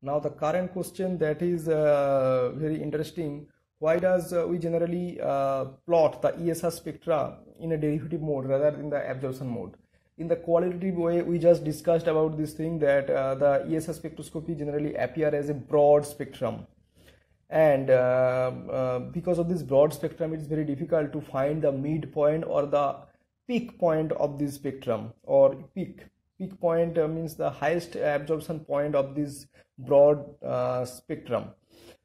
Now the current question that is uh, very interesting, why does uh, we generally uh, plot the ESR spectra in a derivative mode rather than the absorption mode? in the qualitative way we just discussed about this thing that uh, the ESR spectroscopy generally appear as a broad spectrum and uh, uh, because of this broad spectrum it's very difficult to find the midpoint or the peak point of this spectrum or peak peak point uh, means the highest absorption point of this broad uh, spectrum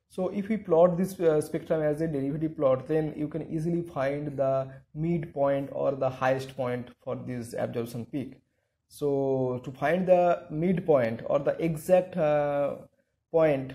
so if we plot this uh, spectrum as a derivative plot, then you can easily find the midpoint or the highest point for this absorption peak. So to find the midpoint or the exact uh, point,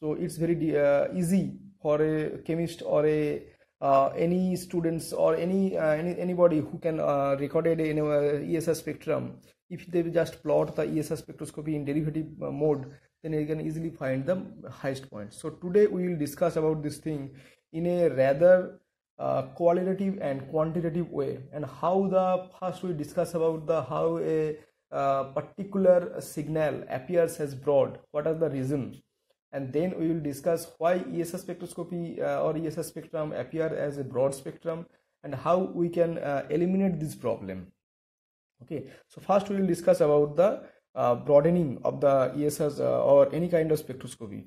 so it's very uh, easy for a chemist or a uh, any students or any, uh, any anybody who can it uh, in a ESR spectrum, if they just plot the ESR spectroscopy in derivative mode, then you can easily find the highest point. So today we will discuss about this thing in a rather uh, qualitative and quantitative way and how the first we discuss about the how a uh, particular signal appears as broad what are the reasons? and then we will discuss why ESR spectroscopy uh, or ESR spectrum appear as a broad spectrum and how we can uh, eliminate this problem okay so first we will discuss about the uh, broadening of the ESR uh, or any kind of spectroscopy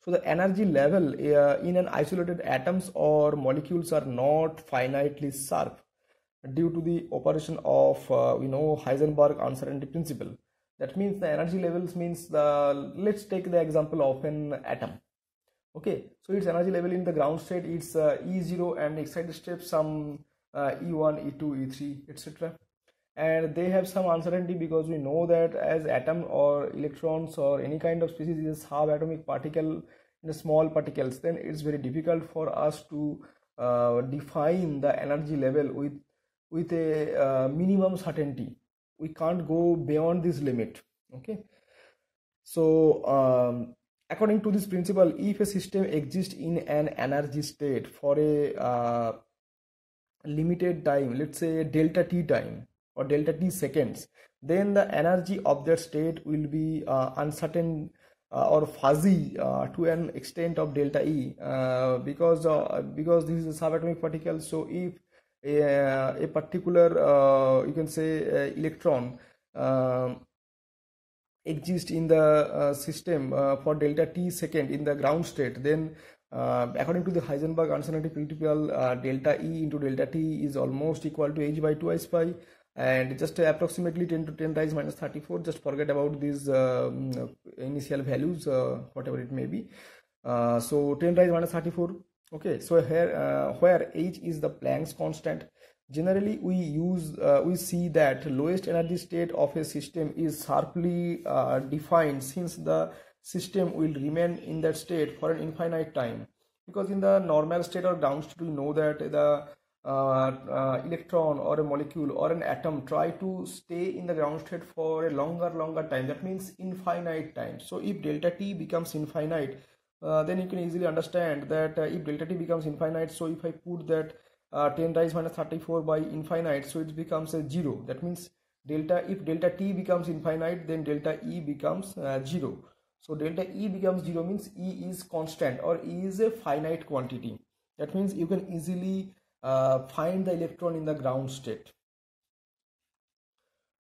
so the energy level uh, in an isolated atoms or molecules are not finitely sharp due to the operation of we uh, know Heisenberg uncertainty principle that means the energy levels means the let's take the example of an atom okay so its energy level in the ground state is uh, e0 and excited state some uh, e1 e2 e3 etc and they have some uncertainty because we know that as atom or electrons or any kind of species is half-atomic particle in small particles then it's very difficult for us to uh, define the energy level with with a uh, minimum certainty we can't go beyond this limit okay so um, according to this principle if a system exists in an energy state for a uh, limited time let's say delta t time or delta t seconds then the energy of that state will be uh, uncertain uh, or fuzzy uh, to an extent of delta E uh, because uh, because this is a subatomic particle. So if a, a particular uh, you can say uh, electron um, exist in the uh, system for delta t second in the ground state then uh, according to the Heisenberg uncertainty principle, uh, delta E into delta T is almost equal to h by 2 I pi, and just approximately 10 to 10 rise minus 34 just forget about these mm, initial values whatever it may be so 10 rise minus 34 okay so here uh, where h is the Planck's constant generally we use uh, we see that lowest energy state of a system is sharply uh, defined since the system will remain in that state for an infinite time because in the normal state or ground state we know that the uh, uh electron or a molecule or an atom try to stay in the ground state for a longer longer time that means infinite time so if delta t becomes infinite uh, then you can easily understand that uh, if delta t becomes infinite so if i put that uh, 10 raised minus 34 by infinite so it becomes a zero that means delta if delta t becomes infinite then delta e becomes zero so delta E becomes 0 means E is constant or E is a finite quantity. That means you can easily uh, find the electron in the ground state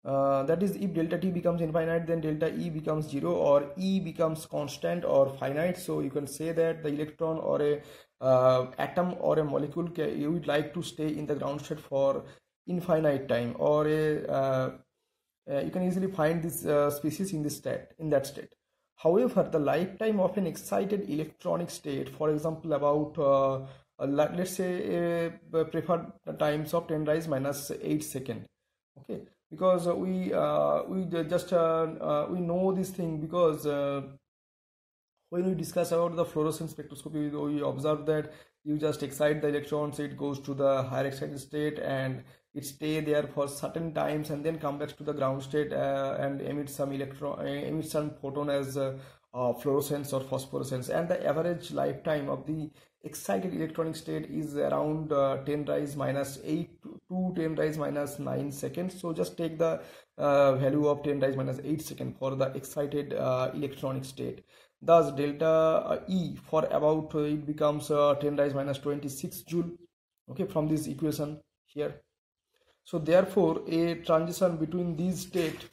uh, that is if delta t becomes infinite then delta e becomes zero or e becomes constant or finite so you can say that the electron or a uh, atom or a molecule you would like to stay in the ground state for infinite time or a uh, uh you can easily find this uh, species in this state in that state however the lifetime of an excited electronic state for example about uh, let's say preferred times of 10 rise minus 8 second okay because we uh, we just uh, uh, we know this thing because uh, when we discuss about the fluorescence spectroscopy we observe that you just excite the electrons it goes to the higher excited state and it stay there for certain times and then come back to the ground state uh, and emit some electron emit some photon as fluorescence or phosphorescence and the average lifetime of the excited electronic state is around uh, 10 rise minus 8 to 10 rise minus 9 seconds so just take the uh, value of 10 rise minus 8 second for the excited uh, electronic state thus delta uh, e for about uh, it becomes uh, 10 rise minus 26 joule okay from this equation here so therefore a transition between these state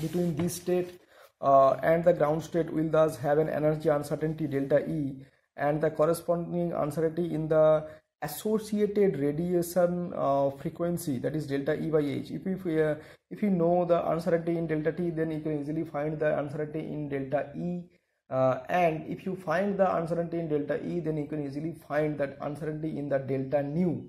between this state and the ground state will thus have an energy uncertainty delta e and the corresponding uncertainty in the associated radiation uh, frequency that is delta E by H. If you, uh, if you know the uncertainty in delta T then you can easily find the uncertainty in delta E uh, and if you find the uncertainty in delta E then you can easily find that uncertainty in the delta nu.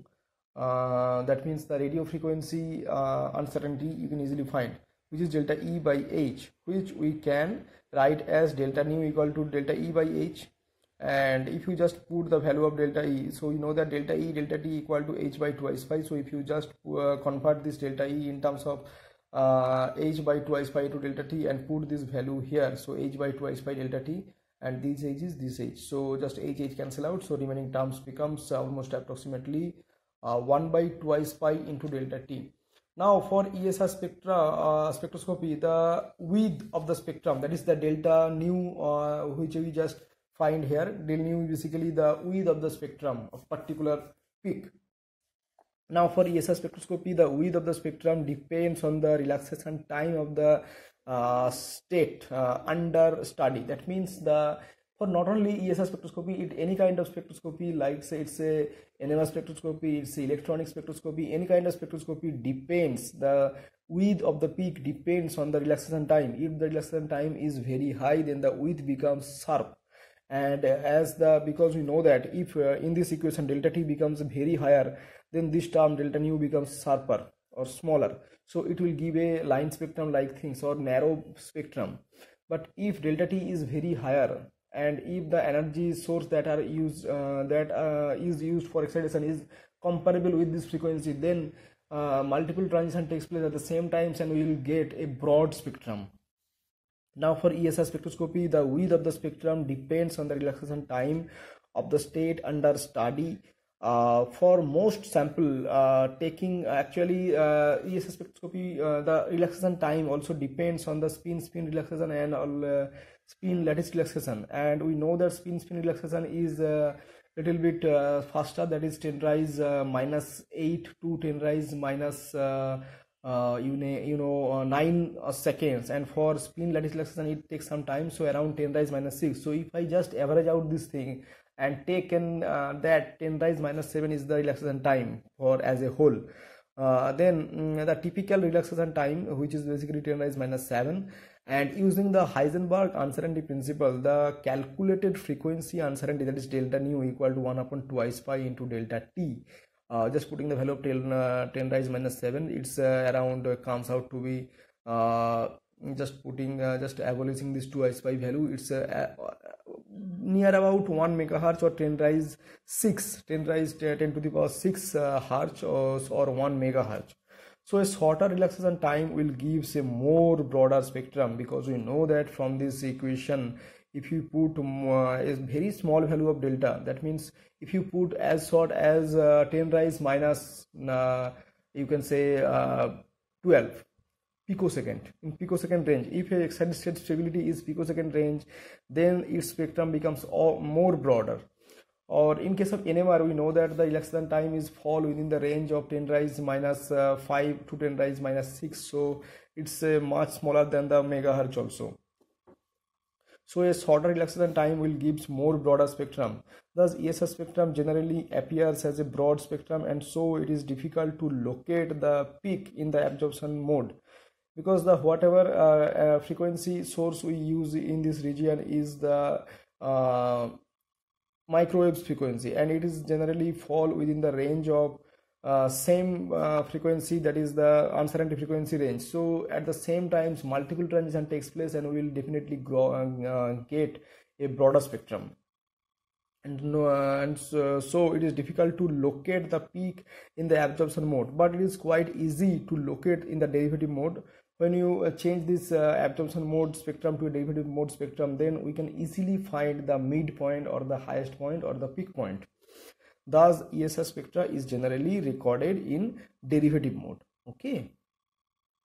Uh, that means the radio frequency uh, uncertainty you can easily find which is delta E by H which we can write as delta nu equal to delta E by H and if you just put the value of delta e so you know that delta e delta t equal to h by twice pi so if you just uh, convert this delta e in terms of uh, h by twice pi to delta t and put this value here so h by twice pi delta t and this h is this h so just h h cancel out so remaining terms becomes almost approximately uh, 1 by twice pi into delta t now for ESR spectra uh, spectroscopy the width of the spectrum that is the delta nu uh, which we just find here del nu basically the width of the spectrum of particular peak now for ESR spectroscopy the width of the spectrum depends on the relaxation time of the uh, state uh, under study that means the for not only ESR spectroscopy it any kind of spectroscopy like say it's a NMR spectroscopy it's electronic spectroscopy any kind of spectroscopy depends the width of the peak depends on the relaxation time if the relaxation time is very high then the width becomes sharp and as the because we know that if uh, in this equation delta t becomes very higher then this term delta nu becomes sharper or smaller so it will give a line spectrum like things or narrow spectrum but if delta t is very higher and if the energy source that are used uh, that uh, is used for excitation is comparable with this frequency then uh, multiple transition takes place at the same times and we will get a broad spectrum now for ESR spectroscopy, the width of the spectrum depends on the relaxation time of the state under study. Uh, for most sample uh, taking uh, actually uh, ESS spectroscopy uh, the relaxation time also depends on the spin spin relaxation and all uh, spin lattice relaxation and we know that spin spin relaxation is a little bit faster that is 10 rise minus 8 to 10 rise minus uh, you, know, you know uh, 9 uh, seconds and for spin lattice acceleration it takes some time so around 10 times 6 so if i just average out this thing and take in uh, that 10 times 7 is the relaxation time for as a whole uh, then um, the typical relaxation time which is basically 10 times 7 and using the Heisenberg uncertainty principle the calculated frequency uncertainty that is delta nu equal to 1 upon twice pi into delta t uh, just putting the value of 10, uh, 10 rise minus 7 it's uh, around uh, comes out to be uh, just putting uh, just abolishing this 2 five value it's near about 1 megahertz or 10 rise 6 10 rise 10 to the power 6 hertz or, or 1 megahertz so a shorter relaxation time will give a more broader spectrum because we know that from this equation if you put a very small value of delta that means if you put as short as uh, 10 rise minus uh, you can say uh, 12 picosecond in picosecond range if excited state stability is picosecond range then its spectrum becomes more broader or in case of NMR we know that the election time is fall within the range of 10 rise minus, uh, 5 to 10 rise minus 6 so it's uh, much smaller than the megahertz also so a shorter relaxation time will give more broader spectrum. Thus ESR spectrum generally appears as a broad spectrum and so it is difficult to locate the peak in the absorption mode because the whatever uh, uh, frequency source we use in this region is the uh, microwaves frequency and it is generally fall within the range of uh, same uh, frequency that is the uncertainty frequency range so at the same times multiple transition takes place and we will definitely grow uh, uh, get a broader spectrum and, uh, and so, so, it is difficult to locate the peak in the absorption mode but it is quite easy to locate in the derivative mode when you change this absorption mode spectrum to a derivative mode spectrum then we can easily find the midpoint or the highest point or the peak point Thus ESR spectra is generally recorded in derivative mode. Okay.